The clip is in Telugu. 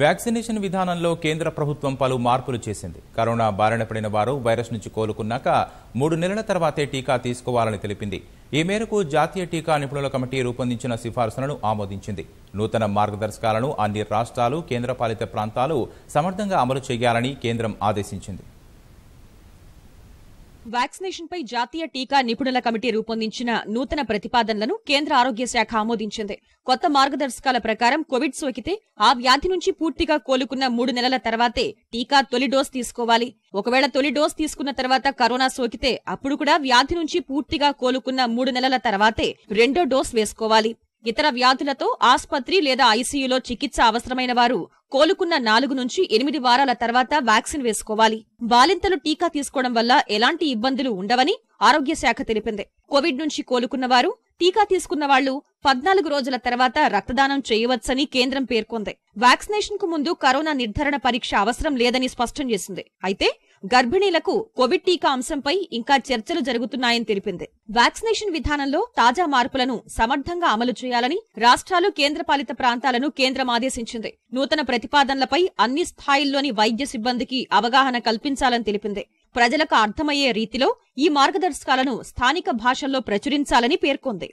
వ్యాక్సినేషన్ విధానంలో కేంద్ర ప్రభుత్వం పలు మార్పులు చేసింది కరోనా బారిన పడిన వారు వైరస్ నుంచి కోలుకున్నాక మూడు నెలల తర్వాతే టీకా తీసుకోవాలని తెలిపింది ఈ మేరకు జాతీయ టీకా నిపుణుల కమిటీ రూపొందించిన సిఫార్సులను ఆమోదించింది నూతన మార్గదర్శకాలను అన్ని రాష్ట్రాలు కేంద్రపాలిత ప్రాంతాలు సమర్థంగా అమలు చేయాలని కేంద్రం ఆదేశించింది వ్యాక్సినేషన్ పై జాతీయ టీకా నిపుణుల కమిటీ రూపొందించిన నూతన ప్రతిపాదనలను కేంద్ర ఆరోగ్య శాఖ ఆమోదించింది కొత్త మార్గదర్శకాల ప్రకారం కోవిడ్ సోకితే ఆ వ్యాధి నుంచి పూర్తిగా కోలుకున్న మూడు నెలల తర్వాతే టీకా తొలి డోస్ తీసుకోవాలి ఒకవేళ తొలి డోస్ తీసుకున్న తర్వాత కరోనా సోకితే అప్పుడు కూడా వ్యాధి నుంచి పూర్తిగా కోలుకున్న మూడు నెలల తర్వాతే రెండో డోస్ వేసుకోవాలి ఇతర వ్యాధులతో ఆసుపత్రి లేదా ఐసీయూలో చికిత్స అవసరమైన వారు కోలుకున్న నాలుగు నుంచి ఎనిమిది వారాల తర్వాత వ్యాక్సిన్ వేసుకోవాలి బాలింతలు టీకా తీసుకోవడం వల్ల ఎలాంటి ఇబ్బందులు ఉండవని ఆరోగ్య శాఖ తెలిపింది కోవిడ్ నుంచి కోలుకున్నవారు టీకా తీసుకున్న వాళ్లు పద్నాలుగు రోజుల తర్వాత రక్తదానం చేయవచ్చని కేంద్రం పేర్కొంది వ్యాక్సినేషన్ కు ముందు కరోనా నిర్ధారణ పరీక్ష అవసరం లేదని స్పష్టం చేసింది అయితే గర్భిణీలకు కోవిడ్ టీకా అంశంపై ఇంకా చర్చలు జరుగుతున్నాయని తెలిపింది వ్యాక్సినేషన్ విధానంలో తాజా మార్పులను సమర్థంగా అమలు చేయాలని రాష్ట్రాలు కేంద్రపాలిత ప్రాంతాలను కేంద్రం ఆదేశించింది నూతన ప్రతిపాదనలపై అన్ని స్థాయిల్లోని వైద్య సిబ్బందికి అవగాహన కల్పించాలని తెలిపింది ప్రజలకు అర్థమయ్యే రీతిలో ఈ మార్గదర్శకాలను స్థానిక భాషల్లో ప్రచురించాలని పేర్కొంది